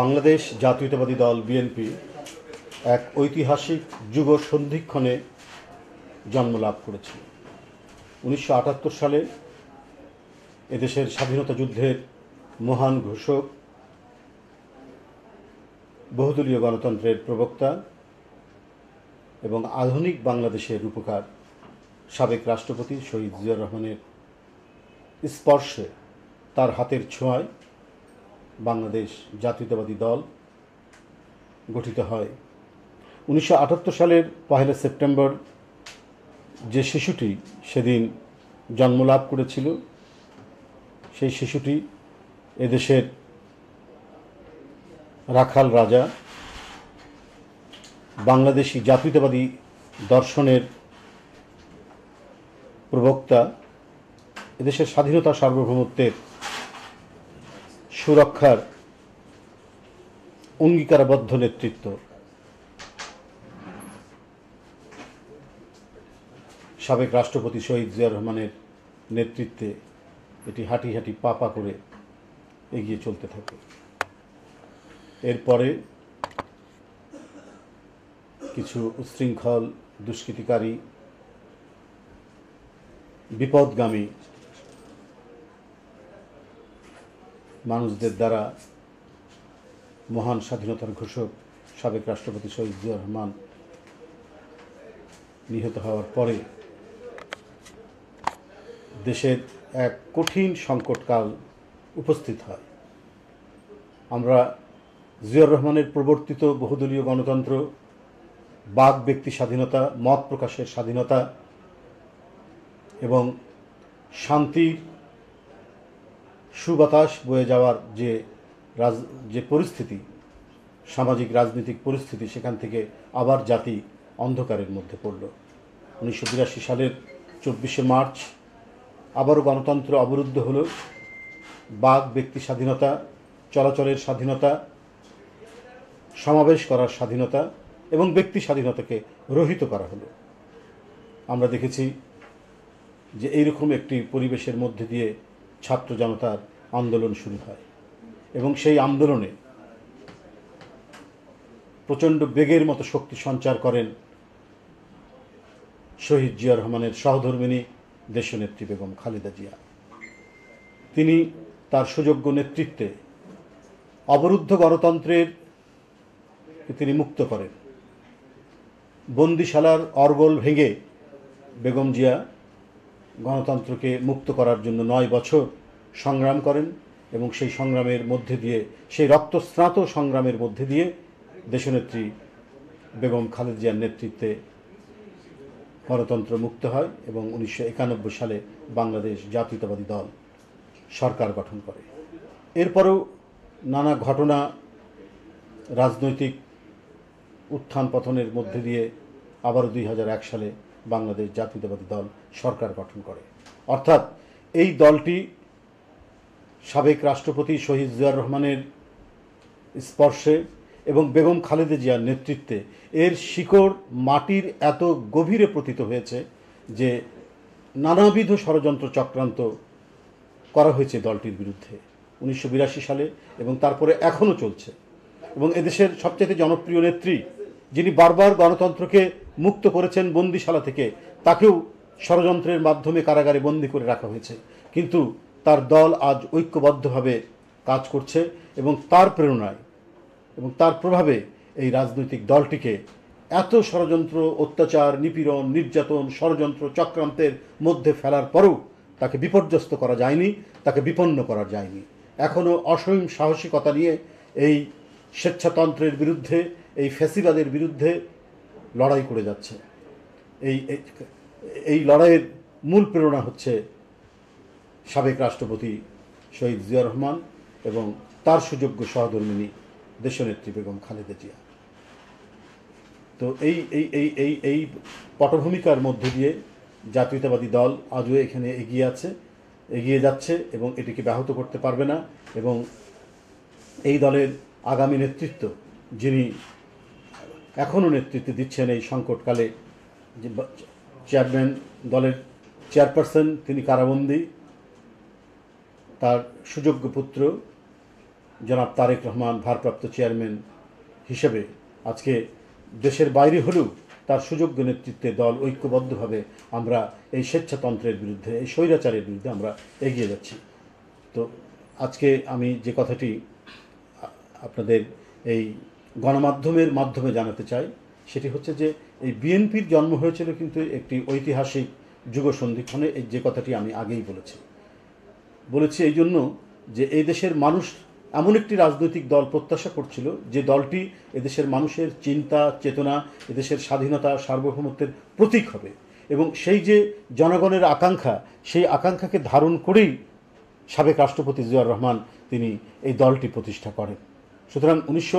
বাংলাদেশ জাতীয়তাবাদী দল বিএনপি এক ঐতিহাসিক যুগ সন্ধিক্ষণে জন্ম লাভ করেছে উনিশশো সালে এদেশের স্বাধীনতা যুদ্ধের মহান ঘোষক বহুদলীয় গণতন্ত্রের প্রবক্তা এবং আধুনিক বাংলাদেশের রূপকার সাবেক রাষ্ট্রপতি শহীদ জিয়া রহমানের স্পর্শে তার হাতের ছোঁয়ায় বাংলাদেশ জাতীয়তাবাদী দল গঠিত হয় উনিশশো সালের পহেলা সেপ্টেম্বর যে শিশুটি সেদিন জন্ম লাভ করেছিল সেই শিশুটি এদেশের রাখাল রাজা বাংলাদেশি জাতীয়তাবাদী দর্শনের প্রবক্তা এদেশের স্বাধীনতা সার্বভৌমত্বের সুরক্ষার অঙ্গীকারবদ্ধ নেতৃত্ব সাবেক রাষ্ট্রপতি শহীদ জিয়া রহমানের নেতৃত্বে এটি হাঁটি হাঁটি পাপা করে এগিয়ে চলতে থাকে এরপরে কিছু উচ্ছৃঙ্খল দুষ্কৃতিকারী বিপদগামী মানুষদের দ্বারা মহান স্বাধীনতার ঘোষক সাবেক রাষ্ট্রপতি শহীদ জিয়া রহমান নিহত হওয়ার পরে দেশের এক কঠিন সংকটকাল উপস্থিত হয় আমরা জিয়াউর রহমানের প্রবর্তিত বহুদলীয় গণতন্ত্র বাক ব্যক্তি স্বাধীনতা মত প্রকাশের স্বাধীনতা এবং শান্তির সুবাতাস বয়ে যাওয়ার যে রাজ যে পরিস্থিতি সামাজিক রাজনৈতিক পরিস্থিতি সেখান থেকে আবার জাতি অন্ধকারের মধ্যে পড়ল উনিশশো বিরাশি সালের চব্বিশে মার্চ আবারও গণতন্ত্র অবরুদ্ধ হল বাঘ ব্যক্তি স্বাধীনতা চলাচলের স্বাধীনতা সমাবেশ করার স্বাধীনতা এবং ব্যক্তি স্বাধীনতাকে রহিত করা হলো আমরা দেখেছি যে এইরকম একটি পরিবেশের মধ্যে দিয়ে ছাত্র জনতার আন্দোলন শুরু হয় এবং সেই আন্দোলনে প্রচণ্ড বেগের মতো শক্তি সঞ্চার করেন শহীদ জিয়া রহমানের সহধর্মিনী দেশনেত্রী বেগম খালেদা জিয়া তিনি তার সুযোগ্য নেতৃত্বে অবরুদ্ধ গণতন্ত্রের তিনি মুক্ত করেন বন্দিশালার অর্গল ভেঙে বেগম জিয়া গণতন্ত্রকে মুক্ত করার জন্য নয় বছর সংগ্রাম করেন এবং সেই সংগ্রামের মধ্যে দিয়ে সেই রক্তস্নাত সংগ্রামের মধ্যে দিয়ে দেশনেত্রী বেগম খালেদ জিয়ার নেতৃত্বে গণতন্ত্র মুক্ত হয় এবং উনিশশো সালে বাংলাদেশ জাতীয়তাবাদী দল সরকার গঠন করে এরপরও নানা ঘটনা রাজনৈতিক উত্থান পতনের মধ্যে দিয়ে আবারও দুই সালে বাংলাদেশ জাতীয়তাবাদী দল সরকার গঠন করে অর্থাৎ এই দলটি সাবেক রাষ্ট্রপতি শহীদ জিয়ার রহমানের স্পর্শে এবং বেগম খালেদা জিয়ার নেতৃত্বে এর শিকড় মাটির এত গভীরে পতিত হয়েছে যে নানাবিধ ষড়যন্ত্র চক্রান্ত করা হয়েছে দলটির বিরুদ্ধে উনিশশো সালে এবং তারপরে এখনও চলছে এবং এদেশের সবচেয়ে জনপ্রিয় নেত্রী যিনি বারবার গণতন্ত্রকে মুক্ত করেছেন বন্দিশালা থেকে তাকেও ষড়যন্ত্রের মাধ্যমে কারাগারে বন্দি করে রাখা হয়েছে কিন্তু তার দল আজ ঐক্যবদ্ধভাবে কাজ করছে এবং তার প্রেরণায় এবং তার প্রভাবে এই রাজনৈতিক দলটিকে এত ষড়যন্ত্র অত্যাচার নিপীড়ন নির্যাতন ষড়যন্ত্র চক্রান্তের মধ্যে ফেলার পরও তাকে বিপর্যস্ত করা যায়নি তাকে বিপন্ন করা যায়নি এখনও অসহীম সাহসিকতা নিয়ে এই স্বেচ্ছাতন্ত্রের বিরুদ্ধে এই ফ্যাসিবাদের বিরুদ্ধে লড়াই করে যাচ্ছে এই এই লড়াইয়ের মূল প্রেরণা হচ্ছে সাবেক রাষ্ট্রপতি শহীদ জিয়া রহমান এবং তার সুযোগ্য সহধর্মিনী দেশনেত্রী বেগম খালেদা জিয়া তো এই এই এই এই এই পটভূমিকার মধ্য দিয়ে জাতীয়তাবাদী দল আজও এখানে এগিয়ে আছে এগিয়ে যাচ্ছে এবং এটিকে ব্যাহত করতে পারবে না এবং এই দলের আগামী নেতৃত্ব যিনি এখনও নেতৃত্ব দিচ্ছেন এই সংকটকালে যে চেয়ারম্যান দলের চেয়ারপারসন তিনি কারাবন্দী তার সুযোগ্য পুত্র জনাব তারেক রহমান ভারপ্রাপ্ত চেয়ারম্যান হিসেবে আজকে দেশের বাইরে হলেও তার সুযোগ্য নেতৃত্বে দল ঐক্যবদ্ধভাবে আমরা এই স্বেচ্ছাতন্ত্রের বিরুদ্ধে এই স্বৈরাচারের বিরুদ্ধে আমরা এগিয়ে যাচ্ছি তো আজকে আমি যে কথাটি আপনাদের এই গণমাধ্যমের মাধ্যমে জানাতে চাই সেটি হচ্ছে যে এই বিএনপির জন্ম হয়েছিল কিন্তু একটি ঐতিহাসিক যুগ সন্ধিক্ষণে মানে এই যে কথাটি আমি আগেই বলেছি বলেছি এই জন্য যে এই দেশের মানুষ এমন একটি রাজনৈতিক দল প্রত্যাশা করছিল যে দলটি এদেশের মানুষের চিন্তা চেতনা এদেশের স্বাধীনতা সার্বভৌমত্বের প্রতীক হবে এবং সেই যে জনগণের আকাঙ্ক্ষা সেই আকাঙ্ক্ষাকে ধারণ করেই সাবেক রাষ্ট্রপতি জিয়াউর রহমান তিনি এই দলটি প্রতিষ্ঠা করেন সুতরাং উনিশশো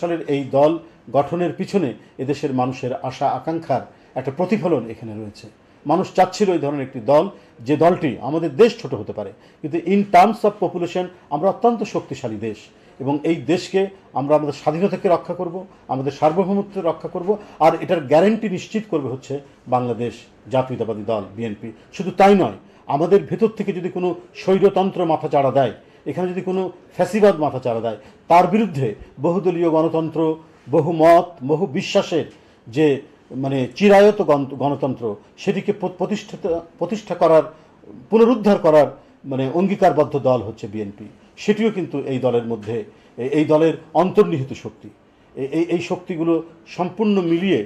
সালের এই দল গঠনের পিছনে এদেশের মানুষের আশা আকাঙ্ক্ষার একটা প্রতিফলন এখানে রয়েছে মানুষ চাচ্ছিল এই ধরনের একটি দল যে দলটি আমাদের দেশ ছোট হতে পারে কিন্তু ইন টার্মস অফ পপুলেশন আমরা অত্যন্ত শক্তিশালী দেশ এবং এই দেশকে আমরা আমাদের স্বাধীনতাকে রক্ষা করব আমাদের সার্বভৌমত্ব রক্ষা করব আর এটার গ্যারেন্টি নিশ্চিত করবে হচ্ছে বাংলাদেশ জাতীয়তাবাদী দল বিএনপি শুধু তাই নয় আমাদের ভেতর থেকে যদি কোনো স্বৈরতন্ত্র মাথা চাড়া দেয় এখানে যদি কোনো ফ্যাসিবাদ মাথা চারা দেয় তার বিরুদ্ধে বহুদলীয় গণতন্ত্র বহু মত বহু বিশ্বাসের যে মানে চিরায়ত গণতন্ত্র সেটিকে প্রতিষ্ঠিত প্রতিষ্ঠা করার পুনরুদ্ধার করার মানে অঙ্গীকারবদ্ধ দল হচ্ছে বিএনপি সেটিও কিন্তু এই দলের মধ্যে এই দলের অন্তর্নিহিত শক্তি এই এই শক্তিগুলো সম্পূর্ণ মিলিয়ে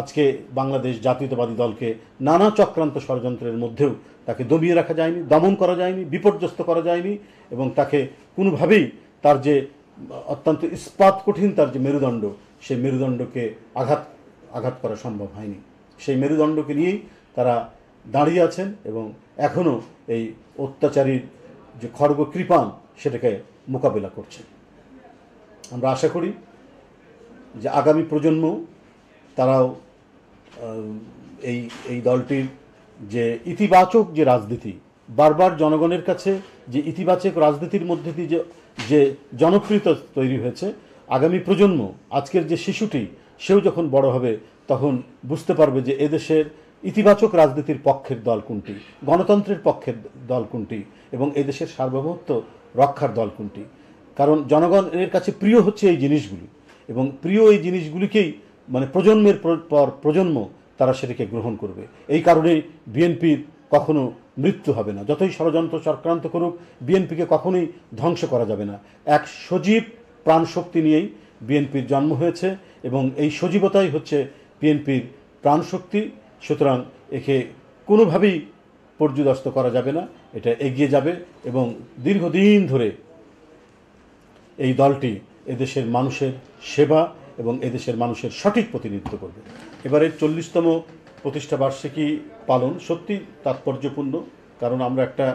আজকে বাংলাদেশ জাতীয়তাবাদী দলকে নানা চক্রান্ত ষড়যন্ত্রের মধ্যেও তাকে দমিয়ে রাখা যায়নি দমন করা যায়নি বিপর্যস্ত করা যায়নি এবং তাকে কোনোভাবেই তার যে অত্যন্ত ইস্পাত কঠিন তার যে মেরুদণ্ড সেই মেরুদণ্ডকে আঘাত আঘাত করা সম্ভব হয়নি সেই মেরুদণ্ডকে নিয়েই তারা দাঁড়িয়ে আছেন এবং এখনও এই অত্যাচারীর যে খড়গ কৃপান সেটাকে মোকাবেলা করছেন আমরা আশা করি যে আগামী প্রজন্ম তারাও এই এই দলটির যে ইতিবাচক যে রাজনীতি বারবার জনগণের কাছে যে ইতিবাচক রাজনীতির মধ্যে দিয়ে যে যে জনপ্রিয়তা তৈরি হয়েছে আগামী প্রজন্ম আজকের যে শিশুটি সেও যখন বড় হবে তখন বুঝতে পারবে যে এদেশের ইতিবাচক রাজনীতির পক্ষের দল কোনটি গণতন্ত্রের পক্ষের দল কোনটি এবং এদেশের সার্বভৌমত্ব রক্ষার দল কোনটি কারণ জনগণের কাছে প্রিয় হচ্ছে এই জিনিসগুলি এবং প্রিয় এই জিনিসগুলিকেই মানে প্রজন্মের পর প্রজন্ম তারা সেটাকে গ্রহণ করবে এই কারণে বিএনপির কখনো মৃত্যু হবে না যতই ষড়যন্ত্র চক্রান্ত করুক বিএনপিকে কখনোই ধ্বংস করা যাবে না এক সজীব প্রাণশক্তি নিয়েই বিএনপির জন্ম হয়েছে এবং এই সজীবতাই হচ্ছে বিএনপির প্রাণশক্তি সুতরাং একে কোনোভাবেই পর্যুদস্ত করা যাবে না এটা এগিয়ে যাবে এবং দীর্ঘদিন ধরে এই দলটি এদেশের মানুষের সেবা এবং এদেশের মানুষের সঠিক প্রতিনিধিত্ব করবে এবারে চল্লিশতম প্রতিষ্ঠা বার্ষিকী পালন সত্যি তাৎপর্যপূর্ণ কারণ আমরা একটা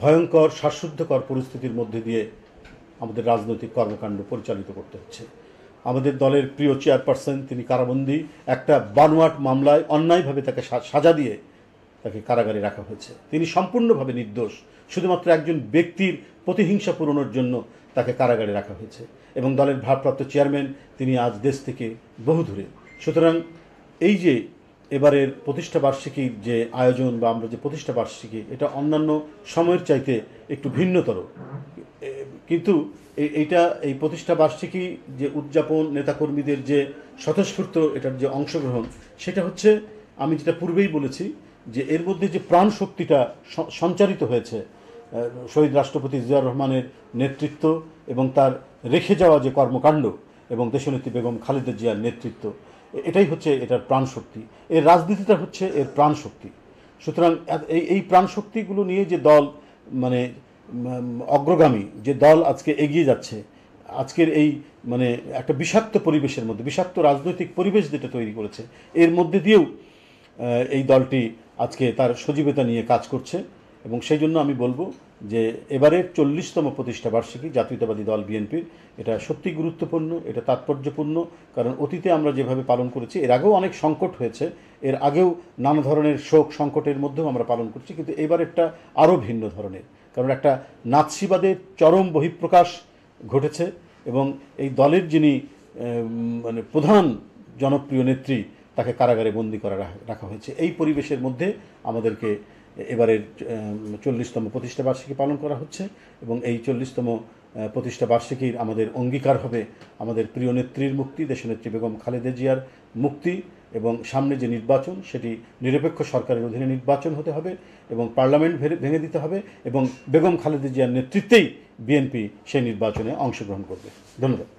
ভয়ঙ্কর শ্বাসুদ্ধকর পরিস্থিতির মধ্যে দিয়ে আমাদের রাজনৈতিক কর্মকাণ্ড পরিচালিত করতে হচ্ছে আমাদের দলের প্রিয় চেয়ারপারসন তিনি কারাবন্দি একটা বানোয়াট মামলায় অন্যায়ভাবে তাকে সাজা দিয়ে তাকে কারাগারে রাখা হয়েছে তিনি সম্পূর্ণভাবে নির্দোষ শুধুমাত্র একজন ব্যক্তির প্রতিহিংসা পূরণের জন্য তাকে কারাগারে রাখা হয়েছে এবং দলের ভারপ্রাপ্ত চেয়ারম্যান তিনি আজ দেশ থেকে বহু দূরে সুতরাং এই যে এবারের প্রতিষ্ঠা বার্ষিকীর যে আয়োজন বা আমরা যে প্রতিষ্ঠা বার্ষিকী এটা অন্যান্য সময়ের চাইতে একটু ভিন্নতর কিন্তু এইটা এই প্রতিষ্ঠা বার্ষিকী যে উদযাপন নেতাকর্মীদের যে স্বতঃস্ফূর্ত এটার যে অংশগ্রহণ সেটা হচ্ছে আমি যেটা পূর্বেই বলেছি যে এর মধ্যে যে প্রাণ শক্তিটা সঞ্চারিত হয়েছে শহীদ রাষ্ট্রপতি জিয়া রহমানের নেতৃত্ব এবং তার রেখে যাওয়া যে কর্মকাণ্ড এবং দেশনেত্রী বেগম খালেদা জিয়ার নেতৃত্ব এটাই হচ্ছে এটার প্রাণশক্তি এর রাজনীতিটা হচ্ছে এর প্রাণশক্তি সুতরাং এই এই প্রাণশক্তিগুলো নিয়ে যে দল মানে অগ্রগামী যে দল আজকে এগিয়ে যাচ্ছে আজকের এই মানে একটা বিষাক্ত পরিবেশের মধ্যে বিষাক্ত রাজনৈতিক পরিবেশ যেটা তৈরি করেছে এর মধ্যে দিয়েও এই দলটি আজকে তার সজীবতা নিয়ে কাজ করছে এবং সেই জন্য আমি বলবো যে এবারের চল্লিশতম প্রতিষ্ঠা বার্ষিকী জাতীয়তাবাদী দল বিএনপির এটা সত্যি গুরুত্বপূর্ণ এটা তাৎপর্যপূর্ণ কারণ অতীতে আমরা যেভাবে পালন করেছি এর আগেও অনেক সংকট হয়েছে এর আগেও নানা ধরনের শোক সংকটের মধ্যেও আমরা পালন করছি কিন্তু এবারেরটা আরও ভিন্ন ধরনের কারণ একটা নাৎসিবাদের চরম বহিঃপ্রকাশ ঘটেছে এবং এই দলের যিনি মানে প্রধান জনপ্রিয় নেত্রী তাকে কারাগারে বন্দি করা রাখা হয়েছে এই পরিবেশের মধ্যে আমাদেরকে এবারের চল্লিশতম প্রতিষ্ঠা বার্ষিকী পালন করা হচ্ছে এবং এই চল্লিশতম প্রতিষ্ঠা বার্ষিকীর আমাদের অঙ্গীকার হবে আমাদের প্রিয় নেত্রীর মুক্তি দেশনেত্রী বেগম খালেদা জিয়ার মুক্তি এবং সামনে যে নির্বাচন সেটি নিরপেক্ষ সরকারের অধীনে নির্বাচন হতে হবে এবং পার্লামেন্ট ভেঙে দিতে হবে এবং বেগম খালেদা জিয়ার নেতৃত্বেই বিএনপি সেই নির্বাচনে অংশগ্রহণ করবে ধন্যবাদ